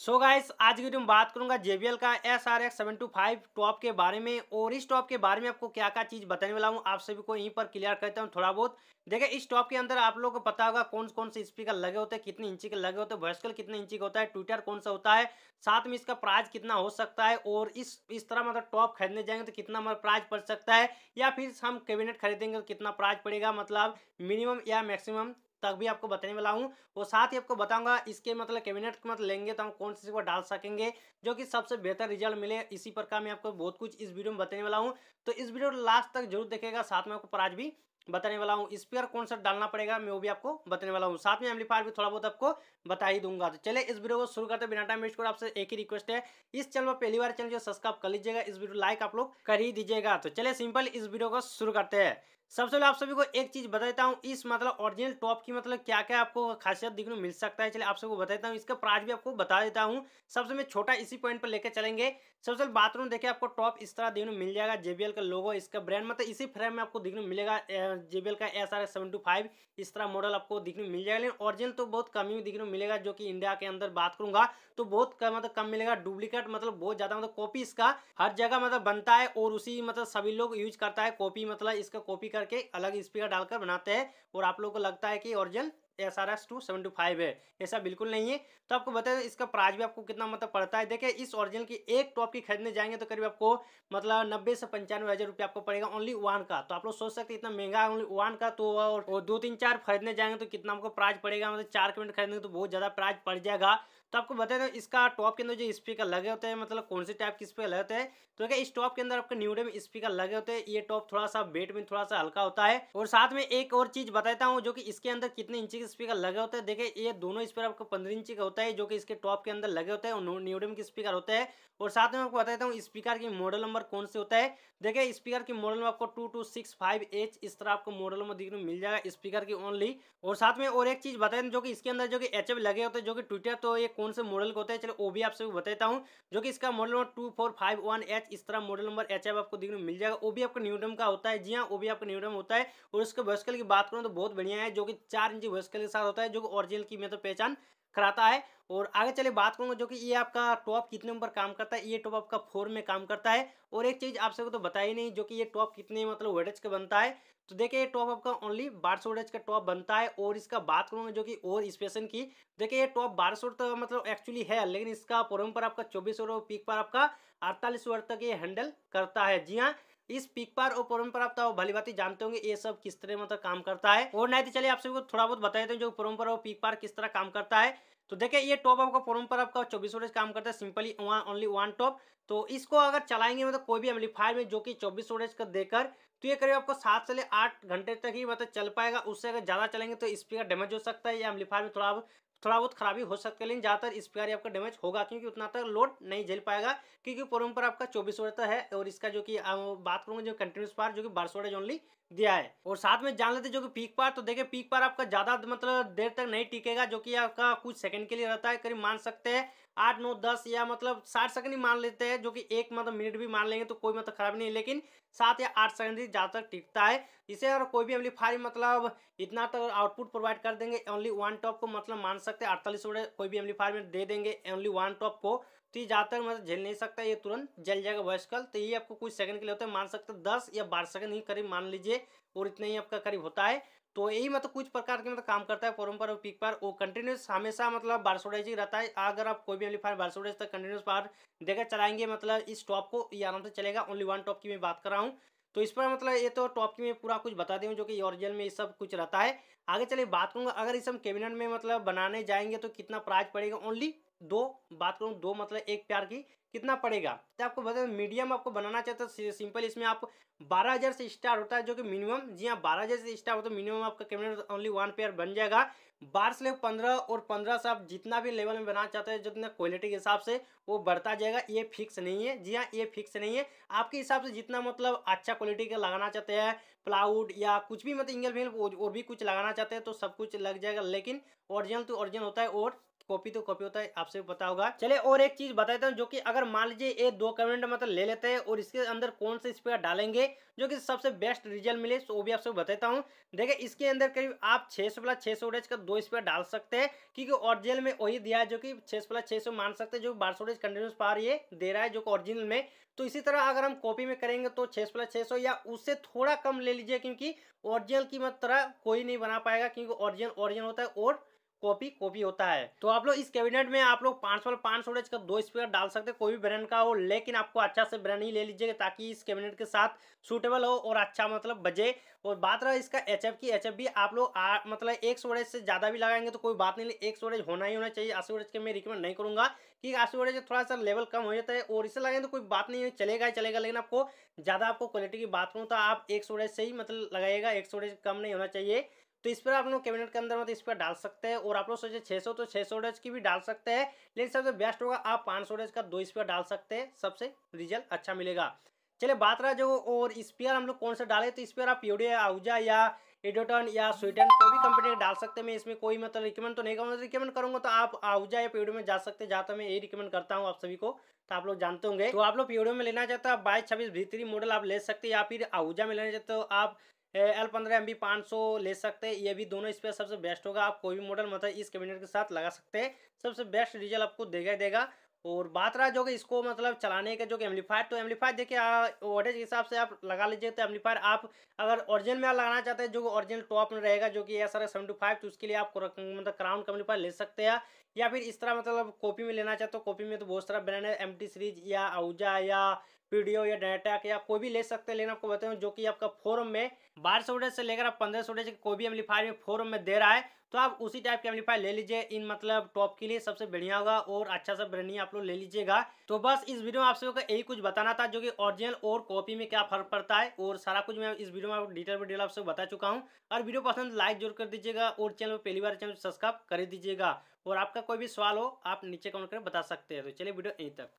सो so guys आज की video में बात करूंगा JBL का S R X seven two five top के बारे में और इस टॉप के बारे में आपको क्या क्या चीज़ बताने वाला हूं आप सभी को यहीं पर क्लियर करता हूं थोड़ा बहुत देखिए इस टॉप के अंदर आप लोगों को पता होगा कौन कौन से स्पीकर लगे होते हैं कितने इंची के लगे होते हैं वर्सकल कितने इंची का होता है ट्विटर कौन सा होता है साथ में इसका प्राइज कितना हो सकता है और इस इस तरह मतलब टॉप खरीदने जाएंगे तो कितना हमारा प्राइस पड़ सकता है या फिर हम कैबिनेट खरीदेंगे तो कितना प्राइस पड़ेगा मतलब मिनिमम या मैक्सिमम तक भी आपको बताने वाला हूँ और साथ ही आपको बताऊंगा इसके मतलब कैबिनेट के मतलब लेंगे तो हम कौन सी को डाल सकेंगे जो कि सबसे बेहतर रिजल्ट मिले इसी प्रकार मैं आपको बहुत कुछ इस वीडियो में बताने वाला हूँ तो इस वीडियो लास्ट तक जरूर देखेगा साथ में आपको प्राज भी बताने वाला हूँ स्पीकर कौन सा डालना पड़ेगा मैं वो भी आपको बताने वाला हूँ साथ में एम्पलीफायर भी थोड़ा बहुत आपको बता ही दूंगा तो चले इस वीडियो को शुरू करते बिना टाइम वेस्ट कर आपसे एक ही रिक्वेस्ट है इस चैनल पर पहली बार चैनल जो सब्सक्राइब कर लीजिएगा इस वीडियो लाइक आप लोग कर ही दीजिएगा तो चले सिंपल इस वीडियो को शुरू करते हैं सबसे पहले आप सभी को एक चीज बताता हूँ इस मतलब ओरिजिनल टॉप की मतलब क्या क्या आपको खासियत देखने मिल सकता है चलिए आप सबको बताता हूँ इसका प्राइस भी आपको बता देता हूँ सबसे मैं छोटा इसी पॉइंट पर लेकर चलेंगे सबसे पहले बाथरूम देखिए आपको टॉप इस तरह देखने मिल जाएगा जेबीएल का लोगो इसका ब्रांड मतलब इसी फ्रेम में आपको देखने मिलेगा जेबीएल का एस आर इस तरह मॉडल आपको देखने मिल जाएगा लेकिन ऑरिजिनल तो बहुत कम ही देखने मिलेगा जो कि इंडिया के अंदर बात करूंगा तो बहुत कम मतलब कम मिलेगा डुप्लीकेट मतलब बहुत ज्यादा मतलब कॉपी इसका हर जगह मतलब बनता है और उसी मतलब सभी लोग यूज करता है कॉपी मतलब इसका कॉपी करके अलग स्पीकर डालकर बनाते हैं और आप लोग को लगता है कि original S R S two seventy five है ऐसा बिल्कुल नहीं है तो आपको बता दें इसका प्राइस भी आपको कितना मतलब पड़ता है देखिए इस ओरिजिनल की एक टॉप की खरीदने जाएंगे तो करीब आपको मतलब नब्बे से पंचानवे हज़ार रुपये आपको पड़ेगा ओनली वन का तो आप लोग सोच सकते हैं इतना महंगा है ओनली वन का तो और दो तीन चार खरीदने जाएंगे तो कितना आपको प्राइज पड़ेगा मतलब चार कमेंट खरीदेंगे तो बहुत ज़्यादा प्राइज पड़ जाएगा तो आपको बता दें इसका टॉप के अंदर जो स्पीकर लगे होते हैं मतलब कौन से टाइप के स्पीकर लगे होते हैं तो क्या इस टॉप के अंदर आपके न्यूडे में स्पीकर लगे होते हैं ये टॉप थोड़ा सा वेट में थोड़ा सा हल्का होता है और साथ में एक और चीज बताता हूँ जो कि इसके अंदर कितने इंची के स्पीकर लगे होते हैं देखिए ये दोनों स्पीकर आपको पंद्रह इंची का होता है जो कि इसके टॉप के अंदर लगे होते हैं और न्यूडम के स्पीकर होते हैं और साथ में आपको बताता हूँ स्पीकर की मॉडल नंबर कौन से होता है देखिए स्पीकर की मॉडल नंबर आपको two two six five H इस तरह आपको मॉडल नंबर देखने मिल जाएगा स्पीकर की ओनली और साथ में और एक चीज बताए जो कि इसके अंदर जो कि एच लगे होते हैं जो कि ट्विटर तो ये कौन से मॉडल को होता है चलो वो भी आपसे बताता हूँ जो कि इसका model number two four five one H इस तरह मॉडल नंबर एच एफ आपको देखने मिल जाएगा वो भी आपका न्यूडम का होता है जी हाँ वो भी आपका न्यूडम होता है और उसके वस्कल की बात करूँ तो बहुत बढ़िया है जो कि चार इंची वस्कल के साथ होता है जो कि ओरिजिनल की मतलब पहचान कराता है और आगे चले बात करूँगा जो कि ये आपका टॉप कितने नंबर काम करता है ये टॉप आपका फोर में काम करता है और एक चीज़ आप सबको तो बता ही नहीं जो कि ये टॉप कितने मतलब वेडेज का बनता है तो देखिए ये टॉप आपका ओनली बारह सौ का टॉप बनता है और इसका बात करूँगा जो कि और स्पेशन की देखिए ये टॉप बारह सौ तो मतलब एक्चुअली है लेकिन इसका पोरम पर आपका चौबीस सौ पीक पर आपका अड़तालीस तक ये हैंडल करता है जी हाँ इस पिक पर और प्रोम पर आप तो भली बात जानते होंगे ये सब किस तरह मतलब काम करता है और नहीं तो चलिए आप सबको थोड़ा बहुत बता देते हैं तो जो प्रोम पर और पिक पर किस तरह काम करता है तो देखिए ये टॉप आपका फोरम पर आपका चौबीस वोल्टेज काम करता है सिंपली ओनली वन टॉप तो इसको अगर चलाएंगे मतलब कोई भी एम्पलीफायर में जो कि चौबीस वोटेज का देकर तो ये करीब आपको सात से ले आठ घंटे तक ही मतलब चल पाएगा उससे अगर ज़्यादा चलेंगे तो स्पीकर डैमेज हो सकता है या एम्पलीफायर में थोड़ा थोड़ा बहुत खराबी हो सकती है लेकिन ज़्यादातर इस प्यारी आपका डैमेज होगा क्योंकि उतना तक लोड नहीं झेल पाएगा क्योंकि प्रोम पर आपका चौबीस रहता है और इसका जो कि बात करूँगा जो कंटिन्यूस पार जो कि बारह सौ ओनली दिया है और साथ में जान लेते जो कि पीक पार तो देखिए पीक पार आपका ज़्यादा मतलब देर तक नहीं टिकेगा जो कि आपका कुछ सेकंड के लिए रहता है करीब मान सकते हैं आठ नौ दस या मतलब साठ सेकंड ही मान लेते हैं जो कि एक मतलब मिनट भी मान लेंगे तो कोई मतलब खराब नहीं है लेकिन सात या आठ सेकंड ही ज़्यादातर टिकता है इसे अगर कोई भी एम्पलीफायर मतलब इतना तक आउटपुट प्रोवाइड कर देंगे ओनली वन टॉप को मतलब मान सकते हैं अड़तालीस वोट कोई भी एम्पलीफायर में दे देंगे ओनली वन टॉप को तो ये ज़्यादातर मतलब झेल नहीं सकता ये तुरंत जल जाएगा कल तो ये आपको कुछ सेकंड के लिए होता है मान सकते हैं दस या बारह सेकंड ही करीब मान लीजिए और इतना ही आपका करीब होता है तो यही मतलब कुछ प्रकार के मतलब काम करता है फोरम पर और पिक पर वो कंटिन्यूस हमेशा मतलब बारसोडाइज ही रहता है अगर आप कोई भी एम्पलीफायर बारसोडाइज तक कंटिन्यूस पार देकर चलाएंगे मतलब इस टॉप को ये आराम से चलेगा ओनली वन टॉप की मैं बात कर रहा हूँ तो इस पर मतलब ये तो टॉप की मैं पूरा कुछ बता दूँ जो कि ओरिजिनल में ये सब कुछ रहता है आगे चलिए बात करूँगा अगर इस हम कैबिनेट में मतलब बनाने जाएंगे तो कितना प्राइज पड़ेगा ओनली दो बात करूँ दो मतलब एक प्यार की कितना पड़ेगा तो आपको बता दें मीडियम आपको बनाना चाहते हो सिंपल इसमें आप बारह हज़ार से स्टार्ट होता है जो कि मिनिमम जी हाँ बारह हज़ार से स्टार्ट होता है मिनिमम आपका कैमरा ओनली वन पेयर बन जाएगा बारह से लेकर पंद्रह और पंद्रह से आप जितना भी लेवल में बनाना चाहते हैं जितना क्वालिटी के हिसाब से वो बढ़ता जाएगा ये फिक्स नहीं है जी हाँ ये फिक्स नहीं है आपके हिसाब से जितना मतलब अच्छा क्वालिटी का लगाना चाहते हैं प्लाउड या कुछ भी मतलब इंगल फिंगल और भी कुछ लगाना चाहते हैं तो सब कुछ लग जाएगा लेकिन ओरिजिनल तो ओरिजिनल होता है और कॉपी तो कॉपी होता है आपसे पता होगा चले और एक चीज बता देता हूँ जो कि अगर मान लीजिए ये दो कमेंट मतलब ले लेते हैं और इसके अंदर कौन से स्पीकर डालेंगे जो कि सबसे बेस्ट रिजल्ट मिले वो भी आपसे बताता हूँ देखिए इसके अंदर करीब आप 600 सौ प्लस छः सौ का दो स्पीकर डाल सकते हैं क्योंकि ऑरिजिनल में वही दिया है जो कि छः सौ प्लस छः सौ मान सकते हैं जो बारह सौ कंटिन्यूस पार ये दे रहा है जो कि ऑरिजिनल में तो इसी तरह अगर हम कॉपी में करेंगे तो छः सौ प्लस छः सौ या उससे थोड़ा कम ले लीजिए क्योंकि ओरिजिनल की मत तरह कोई नहीं बना पाएगा क्योंकि ओरिजिनल ओरिजिनल होता है और कॉपी कॉपी होता है तो आप लोग इस कैबिनेट में आप लोग पांच सौ पांच सौ का दो स्पीकर डाल सकते हैं कोई भी ब्रांड का हो लेकिन आपको अच्छा से ब्रांड ही ले लीजिएगा ताकि इस कैबिनेट के साथ सूटेबल हो और अच्छा मतलब बजे और बात रहा इसका एच की एच भी आप लोग मतलब एक सोरेज से ज़्यादा भी लगाएंगे तो कोई बात नहीं एक सौ होना ही होना चाहिए आठ के मैं रिकमेंड नहीं करूँगा कि आठ सोरेज थोड़ा सा लेवल कम हो जाता है और इसे लगाएंगे तो कोई बात नहीं चलेगा ही चलेगा लेकिन आपको ज़्यादा आपको क्वालिटी की बात करूँ तो आप एक से ही मतलब लगाइएगा एक कम नहीं होना चाहिए तो इस पर आप लोग कैबिनेट के अंदर मतलब इस पर डाल सकते हैं और आप लोग सोचे 600 तो 600 सौ की भी डाल सकते हैं लेकिन सबसे बेस्ट होगा आप 500 सौ का दो इस पर डाल सकते हैं सबसे रिजल्ट अच्छा मिलेगा चलिए बात रहा जो और स्पेयर हम लोग कौन से डाले तो स्पेयर आप यूडिया आउजा या एडोटन या स्वीटन कोई भी कंपनी डाल सकते हैं मैं इसमें कोई मतलब रिकमेंड तो नहीं करूँगा रिकमेंड करूँगा तो आप आउजा या पीडियो में जा सकते हैं जहाँ मैं यही रिकमेंड करता हूँ आप सभी को तो आप लोग जानते होंगे तो आप लोग पीडियो में लेना चाहते हो आप बाईस छब्बीस भीतरी मॉडल आप ले सकते हैं या फिर आउजा में लेना चाहते हो आप एल पंद्रह एम बी पाँच सौ ले सकते हैं ये भी दोनों इस पर सबसे बेस्ट होगा आप कोई भी मॉडल मतलब इस कैबिनेट के साथ लगा सकते हैं सबसे बेस्ट रिजल्ट आपको देगा देगा और बात रहा जो कि इसको मतलब चलाने का जो कि एम्पलीफायर तो एम्पलीफायर देखिए वोटेज के हिसाब से आप लगा लीजिए तो एम्पलीफायर आप अगर ओरिजिनल में लगाना चाहते हैं जो ओरिजिनल टॉप में रहेगा जो कि एस आर सेवेंटी फाइव तो उसके लिए आप मतलब क्राउन का एम्पलीफायर ले सकते हैं या फिर इस तरह मतलब कॉपी में लेना चाहते हो तो कॉपी में तो बहुत सारा ब्रांड है एम सीरीज या आउजा या पीडीओ या डाटा आप कोई भी ले सकते हैं लेकिन आपको बताऊँ जो कि आपका फोरम में बारह सौ से लेकर आप पंद्रह सौ के कोई भी एम्पलीफायर में फोरम में दे रहा है तो आप उसी टाइप के एम्पलीफायर ले लीजिए इन मतलब टॉप के लिए सबसे बढ़िया होगा और अच्छा सा ब्रांडिंग आप लोग ले लीजिएगा तो बस इस वीडियो में आप सबको यही कुछ बताना था जो कि ओरिजिनल और कॉपी में क्या फर्क पड़ता है और सारा कुछ मैं इस वीडियो में डिटेल डिटेल आपसे बता चुका हूँ और वीडियो पसंद लाइक जरूर कर दीजिएगा और चैनल पर पहली बार चैनल सब्सक्राइब कर दीजिएगा और आपका कोई भी सवाल हो आप नीचे कमेंट कर बता सकते हैं तो चलिए वीडियो यहीं तक